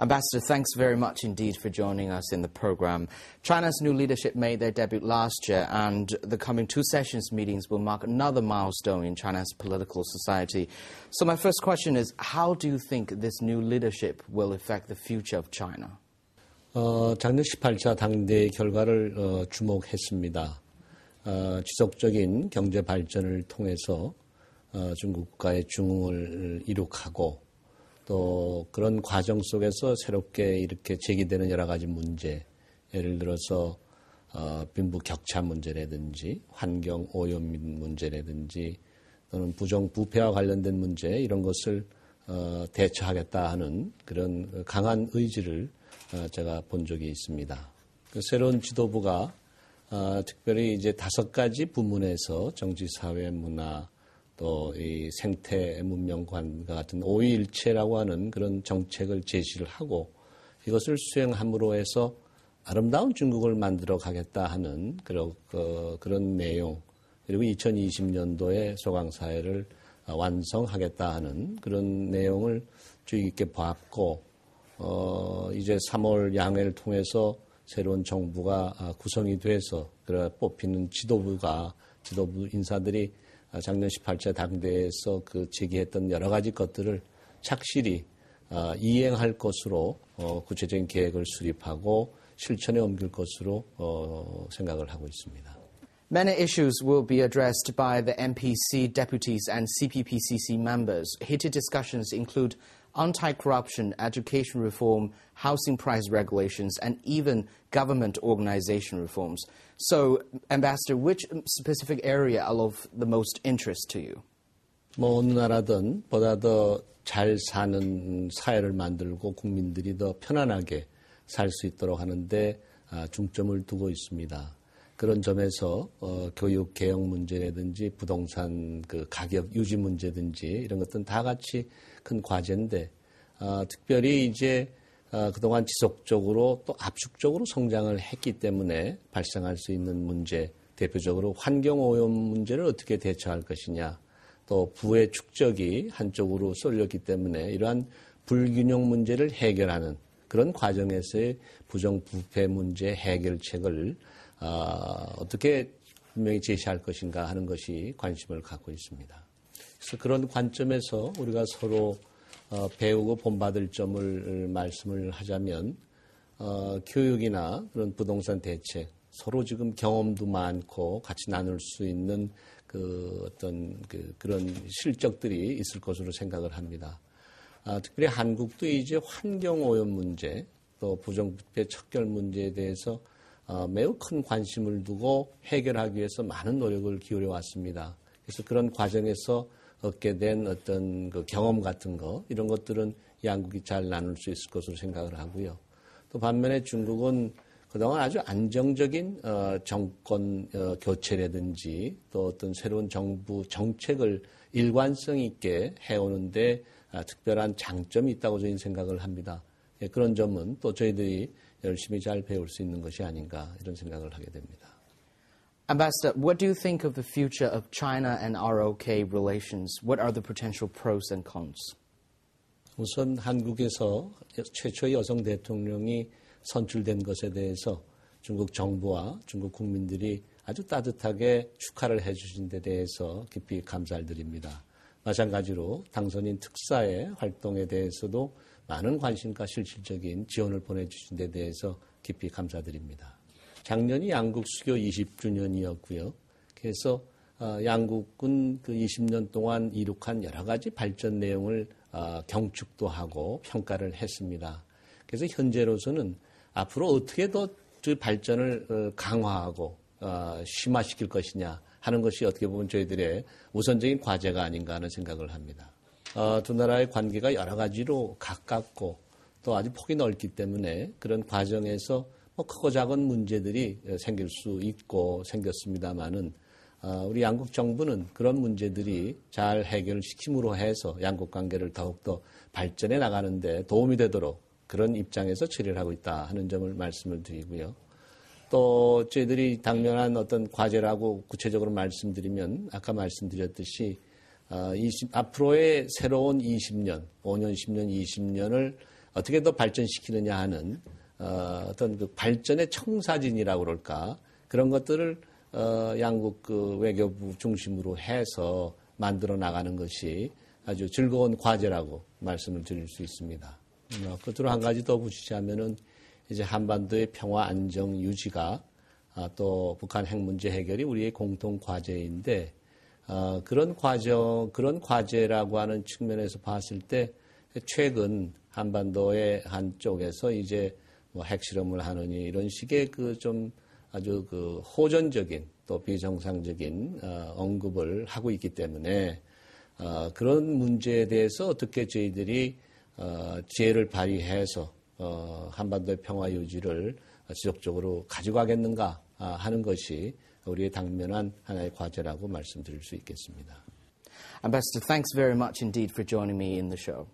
Ambassador, thanks very much indeed for joining us in the programme. China's new leadership made their debut last year, and the coming two sessions meetings will mark another milestone in China's political society. So, my first question is how do you think this new leadership will affect the future of China? 어, 작년 18차 당대의 결과를 어, 주목했습니다. 어, 지속적인 경제 발전을 통해서 어, 중국과의 중흥을 이룩하고 또 그런 과정 속에서 새롭게 이렇게 제기되는 여러 가지 문제, 예를 들어서 어, 빈부 격차 문제라든지 환경 오염 문제라든지 또는 부정 부패와 관련된 문제 이런 것을 어, 대처하겠다 하는 그런 강한 의지를 어, 제가 본 적이 있습니다. 그 새로운 지도부가 어, 특별히 이제 다섯 가지 부문에서 정치, 사회, 문화, 또이 생태 문명관과 같은 오이일체라고 하는 그런 정책을 제시를 하고 이것을 수행함으로 해서 아름다운 중국을 만들어 가겠다 하는 그런, 어, 그, 그런 내용 그리고 2020년도에 소강사회를 완성하겠다 하는 그런 내용을 주의 깊게 봤고 어, 이제 3월 양회를 통해서 새로운 정부가 구성이 돼서 그래 뽑히는 지도부가 지도부 인사들이 작년 18차 당대에서 그 제기했던 여러 가지 것들을 착실히 이행할 것으로 구체적인 계획을 수립하고 실천에 옮길 것으로 생각을 하고 있습니다. Many issues will be addressed by the MPC deputies and CPPCC members. Heated discussions include anti-corruption, education reform, housing price regulations, and even government organization reforms. So, Ambassador, which specific area are of the most interest to you? 뭐 어느 나라든 보다 더잘 사는 사회를 만들고 국민들이 더 편안하게 살수 있도록 하는데 중점을 두고 있습니다. 그런 점에서 어, 교육 개혁 문제라든지 부동산 그 가격 유지 문제든지 이런 것들은 다 같이 큰 과제인데 어, 특별히 이제 어, 그동안 지속적으로 또 압축적으로 성장을 했기 때문에 발생할 수 있는 문제 대표적으로 환경 오염 문제를 어떻게 대처할 것이냐 또 부의 축적이 한쪽으로 쏠렸기 때문에 이러한 불균형 문제를 해결하는 그런 과정에서의 부정부패 문제 해결책을 아, 어떻게 분명히 제시할 것인가 하는 것이 관심을 갖고 있습니다. 그래서 그런 관점에서 우리가 서로 어, 배우고 본받을 점을 말씀을 하자면 어, 교육이나 그런 부동산 대책 서로 지금 경험도 많고 같이 나눌 수 있는 그 어떤 그 그런 실적들이 있을 것으로 생각을 합니다. 아, 특별히 한국도 이제 환경 오염 문제 또 부정부패 척결 문제에 대해서 어, 매우 큰 관심을 두고 해결하기 위해서 많은 노력을 기울여 왔습니다. 그래서 그런 과정에서 얻게 된 어떤 그 경험 같은 거 이런 것들은 양국이 잘 나눌 수 있을 것으로 생각을 하고요. 또 반면에 중국은 그동안 아주 안정적인 어, 정권 어, 교체라든지 또 어떤 새로운 정부 정책을 일관성 있게 해오는데 아, 특별한 장점이 있다고 저희는 생각을 합니다. 예, 그런 점은 또 저희들이 열심히 잘 배울 수 있는 것이 아닌가 이런 생각을 하게 됩니다. Ambassador, what do you think of the future of China and ROK relations? What are the potential pros and cons? 우선 한국에서 최초의 여성 대통령이 선출된 것에 대해서 중국 정부와 중국 국민들이 아주 따뜻하게 축하를 해주신 데 대해서 깊이 감사 드립니다. 마찬가지로 당선인 특사의 활동에 대해서도 많은 관심과 실질적인 지원을 보내주신 데 대해서 깊이 감사드립니다. 작년이 양국 수교 20주년이었고요. 그래서 어, 양국은 그 20년 동안 이룩한 여러 가지 발전 내용을 어, 경축도 하고 평가를 했습니다. 그래서 현재로서는 앞으로 어떻게 더 그 발전을 어, 강화하고 심화시킬 것이냐 하는 것이 어떻게 보면 저희들의 우선적인 과제가 아닌가 하는 생각을 합니다. 어, 두 나라의 관계가 여러 가지로 가깝고 또 아주 폭이 넓기 때문에 그런 과정에서 뭐 크고 작은 문제들이 생길 수 있고 생겼습니다만은 어, 우리 양국 정부는 그런 문제들이 잘 해결시킴으로 해서 양국 관계를 더욱더 발전해 나가는데 도움이 되도록 그런 입장에서 처리를 하고 있다 하는 점을 말씀을 드리고요. 또 저희들이 당면한 어떤 과제라고 구체적으로 말씀드리면 아까 말씀드렸듯이 20, 아, 앞으로의 새로운 20년, 5년, 10년, 20년을 어떻게 더 발전시키느냐 하는 어, 어떤 그 발전의 청사진이라고 그럴까 그런 것들을 어, 양국 그 외교부 중심으로 해서 만들어 나가는 것이 아주 즐거운 과제라고 말씀을 드릴 수 있습니다. 음, 어, 끝으로 한 가지 더 붙이자면은 이제 한반도의 평화 안정 유지가 아, 또 북한 핵 문제 해결이 우리의 공통 과제인데 어, 그런 과정, 그런 과제라고 하는 측면에서 봤을 때 최근 한반도의 한쪽에서 이제 뭐 핵실험을 하느니 이런 식의 그 좀 아주 그 호전적인 또 비정상적인 어, 언급을 하고 있기 때문에 어, 그런 문제에 대해서 어떻게 저희들이 어, 지혜를 발휘해서 어, 한반도의 평화 유지를 지속적으로 가져가겠는가 아, 하는 것이 우리의 당면한 하나의 과제라고 말씀드릴 수 있겠습니다. Ambassador, thanks very much indeed for joining me in the show.